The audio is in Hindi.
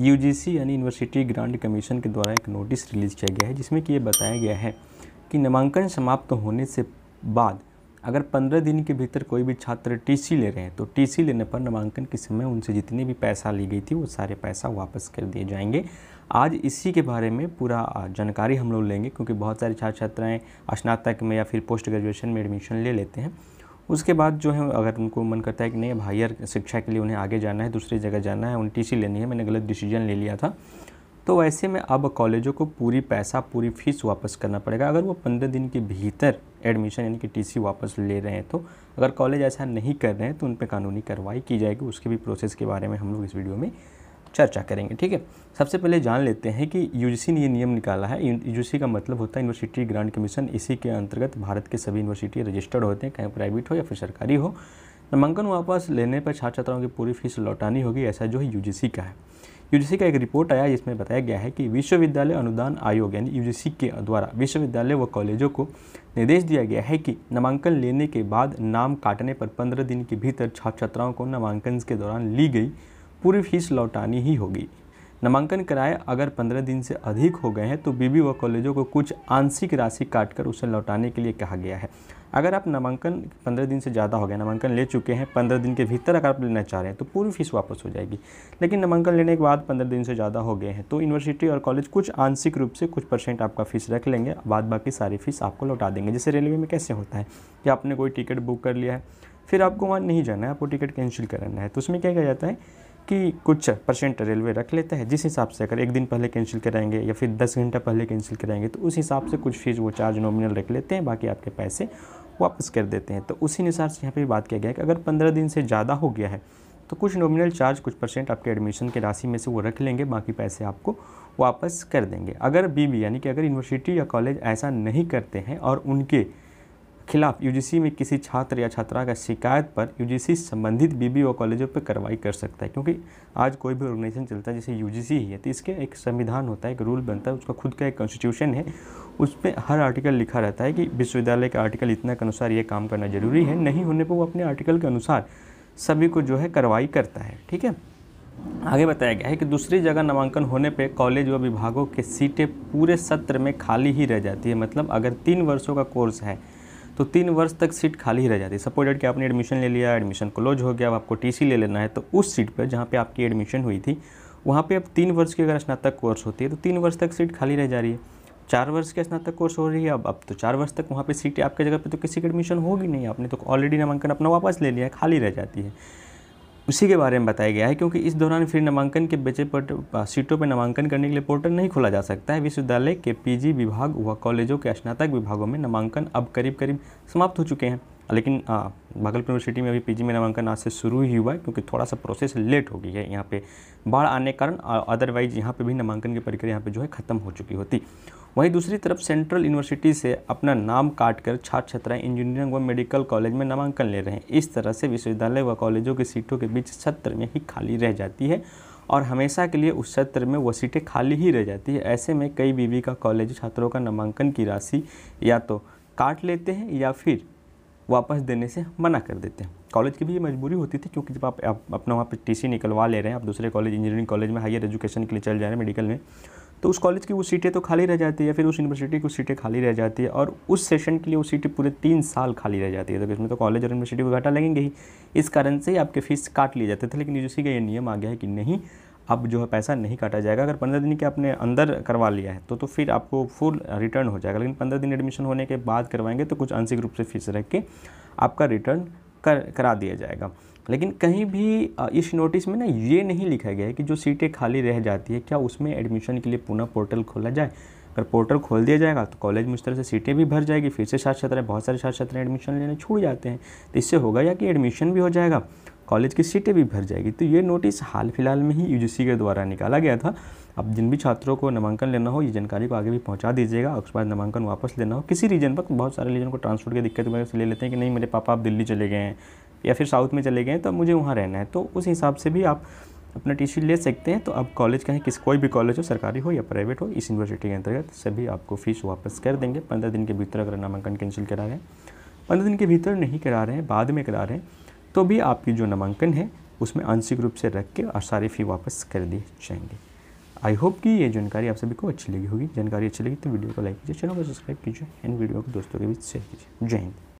यूजीसी यानी यूनिवर्सिटी ग्रांट कमीशन के द्वारा एक नोटिस रिलीज़ किया गया है जिसमें कि ये बताया गया है कि नामांकन समाप्त होने से बाद अगर पंद्रह दिन के भीतर कोई भी छात्र टीसी ले रहे हैं तो टीसी लेने पर नामांकन के समय उनसे जितने भी पैसा ली गई थी वो सारे पैसा वापस कर दिए जाएंगे आज इसी के बारे में पूरा जानकारी हम लोग लेंगे क्योंकि बहुत सारे छात्र छात्राएँ स्नातक में या फिर पोस्ट ग्रेजुएशन में एडमिशन ले लेते हैं उसके बाद जो है अगर उनको मन करता है कि नहीं अब हायर शिक्षा के लिए उन्हें आगे जाना है दूसरी जगह जाना है उन टी लेनी है मैंने गलत डिसीजन ले लिया था तो वैसे में अब कॉलेजों को पूरी पैसा पूरी फीस वापस करना पड़ेगा अगर वो पंद्रह दिन के भीतर एडमिशन यानी कि टीसी वापस ले रहे हैं तो अगर कॉलेज ऐसा नहीं कर रहे हैं तो उन पर कानूनी कार्रवाई की जाएगी उसके भी प्रोसेस के बारे में हम लोग इस वीडियो में चर्चा करेंगे ठीक है सबसे पहले जान लेते हैं कि यूजीसी ने ये नियम निकाला है यूजीसी का मतलब होता है यूनिवर्सिटी ग्रांट कमीशन इसी के अंतर्गत भारत के सभी यूनिवर्सिटी रजिस्टर्ड होते हैं कहीं प्राइवेट हो या फिर सरकारी हो नामांकन वापस लेने पर छात्र छात्राओं की पूरी फीस लौटानी होगी ऐसा जो है यू का है यू का एक रिपोर्ट आया जिसमें बताया गया है कि विश्वविद्यालय अनुदान आयोग यानी यू के द्वारा विश्वविद्यालय व कॉलेजों को निर्देश दिया गया है कि नामांकन लेने के बाद नाम काटने पर पंद्रह दिन के भीतर छात्र छात्राओं को नामांकन के दौरान ली गई पूरी फीस लौटानी ही होगी नामांकन कराए अगर पंद्रह दिन से अधिक हो गए हैं तो बीबी व कॉलेजों को कुछ आंशिक राशि काटकर उसे लौटाने के लिए कहा गया है अगर आप नामांकन पंद्रह दिन से ज़्यादा हो गया नामांकन ले चुके हैं पंद्रह दिन के भीतर अगर आप लेना चाह रहे हैं तो पूरी फीस वापस हो जाएगी लेकिन नामांकन लेने के बाद पंद्रह दिन से ज़्यादा हो गए हैं तो यूनिवर्सिटी और कॉलेज कुछ आंशिक रूप से कुछ परसेंट आपका फ़ीस रख लेंगे बाद बाकी सारी फ़ीस आपको लौटा देंगे जैसे रेलवे में कैसे होता है कि आपने कोई टिकट बुक कर लिया है फिर आपको वहाँ नहीं जाना है आपको टिकट कैंसिल कराना है तो उसमें क्या किया जाता है कि कुछ परसेंट रेलवे रख लेता है जिस हिसाब से अगर एक दिन पहले कैंसिल कराएंगे या फिर दस घंटा पहले कैंसिल कराएंगे तो उस हिसाब से कुछ फीस वो चार्ज नॉमिनल रख लेते हैं बाकी आपके पैसे वापस कर देते हैं तो उसी अनुसार से यहाँ पर बात किया गया है कि अगर पंद्रह दिन से ज़्यादा हो गया है तो कुछ नॉमिनल चार्ज कुछ परसेंट आपके एडमिशन के राशि में से वो रख लेंगे बाकी पैसे आपको वापस कर देंगे अगर बीबी यानी कि अगर यूनिवर्सिटी या कॉलेज ऐसा नहीं करते हैं और उनके खिलाफ यूजीसी में किसी छात्र या छात्रा का शिकायत पर यूजीसी संबंधित बीबीओ कॉलेजों पर कार्रवाई कर सकता है क्योंकि आज कोई भी ऑर्गेनाइजेशन चलता है जैसे यूजीसी ही है तो इसके एक संविधान होता है एक रूल बनता है उसका खुद का एक कॉन्स्टिट्यूशन है उस पर हर आर्टिकल लिखा रहता है कि विश्वविद्यालय का आर्टिकल इतना के अनुसार ये काम करना जरूरी है नहीं होने पर वो अपने आर्टिकल के अनुसार सभी को जो है कार्रवाई करता है ठीक है आगे बताया गया है कि दूसरी जगह नामांकन होने पर कॉलेज व विभागों के सीटें पूरे सत्र में खाली ही रह जाती है मतलब अगर तीन वर्षों का कोर्स है तो तीन वर्ष तक सीट खाली रह जाती है सपोज डेट कि आपने एडमिशन ले लिया एडमिशन क्लोज हो गया अब आपको टी ले लेना है तो उस सीट पर जहाँ पर आपकी एडमिशन हुई थी वहाँ पर अब तीन वर्ष की अगर स्नातक कोर्स होती है तो तीन वर्ष तक सीट खाली रह जा रही है चार वर्ष के स्नातक कोर्स हो रही है अब अब तो चार वर्ष तक वहाँ पे सीट आपके जगह पे तो किसी की एडमिशन होगी नहीं आपने तो ऑलरेडी नामांकन अपना वापस ले लिया है खाली रह जाती है उसी के बारे में बताया गया है क्योंकि इस दौरान फिर नामांकन के बचे पट सीटों पर नामांकन करने के लिए पोर्टल नहीं खोला जा सकता है विश्वविद्यालय के पीजी विभाग व कॉलेजों के स्नातक विभागों में नामांकन अब करीब करीब समाप्त हो चुके हैं लेकिन भागलपुर यूनिवर्सिटी में अभी पीजी में नामांकन आज से शुरू ही हुआ है क्योंकि थोड़ा सा प्रोसेस लेट हो गई है यहाँ पे बाढ़ आने के कारण अदरवाइज यहाँ पे भी नामांकन की प्रक्रिया यहाँ पे जो है ख़त्म हो चुकी होती वहीं दूसरी तरफ सेंट्रल यूनिवर्सिटी से अपना नाम काट कर छात्र छात्राएं इंजीनियरिंग व मेडिकल कॉलेज में नामांकन ले रहे हैं इस तरह से विश्वविद्यालय व कॉलेजों की सीटों के बीच सत्र में ही खाली रह जाती है और हमेशा के लिए उस सत्र में वो सीटें खाली ही रह जाती है ऐसे में कई बीवी का कॉलेज छात्रों का नामांकन की राशि या तो काट लेते हैं या फिर वापस देने से मना कर देते हैं कॉलेज की भी ये मजबूरी होती थी क्योंकि जब आप, आप अपना वहाँ पर टी निकलवा ले रहे हैं आप दूसरे कॉलेज इंजीनियरिंग कॉलेज में हायर एजुकेशन के लिए चल जा रहे हैं मेडिकल में तो उस कॉलेज की वो सीटें तो खाली रह जाती है या फिर उस यूनिवर्सिटी की सीटें खाली रह जाती है और उस सेशन के लिए वो सीटें पूरे तीन साल खाली रह जाती है तो इसमें तो कॉलेज और यूनिवर्सिटी को घाटा लगेंगे ही इस कारण से आपके फीस काट लिए जाते थे लेकिन यूजीसी का ये नियम आ गया है कि नहीं अब जो है पैसा नहीं काटा जाएगा अगर पंद्रह दिन के आपने अंदर करवा लिया है तो तो फिर आपको फुल रिटर्न हो जाएगा लेकिन पंद्रह दिन एडमिशन होने के बाद करवाएंगे तो कुछ आंशिक रूप से फीस रख के आपका रिटर्न कर करा दिया जाएगा लेकिन कहीं भी इस नोटिस में ना ये नहीं लिखा गया है कि जो सीटें खाली रह जाती है क्या उसमें एडमिशन के लिए पुनः पोर्टल खोला जाए अगर पोर्टल खोल दिया जाएगा तो कॉलेज में उस तरह से सीटें भी भर जाएगी फिर से छात्र छात्राएँ बहुत सारे छात्र छात्राएँ एडमिशन लेने छूट जाते हैं तो इससे होगा या कि एडमिशन भी हो जाएगा कॉलेज की सीटें भी भर जाएगी तो ये नोटिस हाल फिलहाल में ही यूजीसी के द्वारा निकाला गया था अब जिन भी छात्रों को नामांकन लेना हो ये जानकारी को आगे भी पहुंचा दीजिएगा उसके बाद नामांकन वापस लेना हो किसी रीजन पर बहुत सारे रीजन को ट्रांसपोर्ट की दिक्कत वगैरह से ले लेते हैं कि नहीं मेरे पापा आप दिल्ली चले गए हैं या फिर साउथ में चले गए हैं तो मुझे वहाँ रहना है तो उस हिसाब से भी आप अपना टी ले सकते हैं तो आप कॉलेज का है किस कोई भी कॉलेज हो सरकारी हो या प्राइवेट हो इस यूनिवर्सिटी के अंतर्गत सभी आपको फ़ीस वापस कर देंगे पंद्रह दिन के भीतर अगर नामांकन कैंसिल करा रहे हैं पंद्रह दिन के भीतर नहीं करा रहे हैं बाद में करा रहे हैं तो भी आपकी जो नामांकन है उसमें आंशिक रूप से रख के और सारी फ़ी वापस कर दी जाएंगे आई होप कि ये जानकारी आप सभी को अच्छी लगी होगी जानकारी अच्छी लगी तो वीडियो को लाइक कीजिए चैनल को सब्सक्राइब कीजिए एंड वीडियो को दोस्तों के बीच शेयर कीजिए जय हिंद